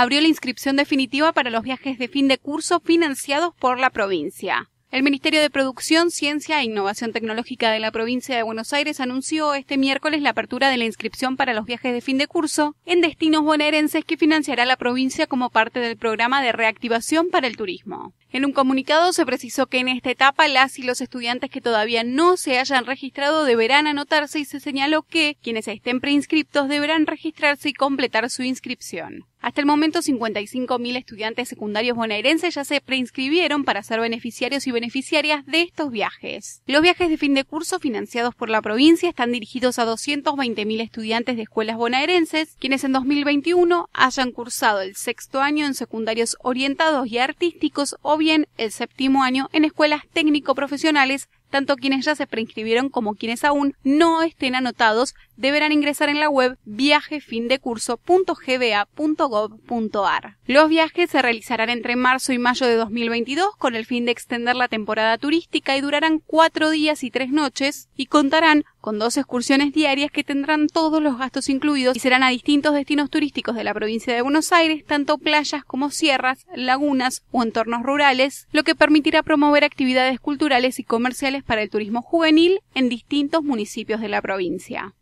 abrió la inscripción definitiva para los viajes de fin de curso financiados por la provincia. El Ministerio de Producción, Ciencia e Innovación Tecnológica de la provincia de Buenos Aires anunció este miércoles la apertura de la inscripción para los viajes de fin de curso en destinos bonaerenses que financiará la provincia como parte del programa de reactivación para el turismo. En un comunicado se precisó que en esta etapa las y los estudiantes que todavía no se hayan registrado deberán anotarse y se señaló que quienes estén preinscriptos deberán registrarse y completar su inscripción. Hasta el momento, 55.000 estudiantes secundarios bonaerenses ya se preinscribieron para ser beneficiarios y beneficiarias de estos viajes. Los viajes de fin de curso financiados por la provincia están dirigidos a 220.000 estudiantes de escuelas bonaerenses, quienes en 2021 hayan cursado el sexto año en secundarios orientados y artísticos o bien el séptimo año en escuelas técnico-profesionales tanto quienes ya se preinscribieron como quienes aún no estén anotados deberán ingresar en la web viajefindecurso.gba.gov.ar. Los viajes se realizarán entre marzo y mayo de 2022 con el fin de extender la temporada turística y durarán cuatro días y tres noches y contarán con dos excursiones diarias que tendrán todos los gastos incluidos y serán a distintos destinos turísticos de la provincia de Buenos Aires, tanto playas como sierras, lagunas o entornos rurales, lo que permitirá promover actividades culturales y comerciales para el turismo juvenil en distintos municipios de la provincia.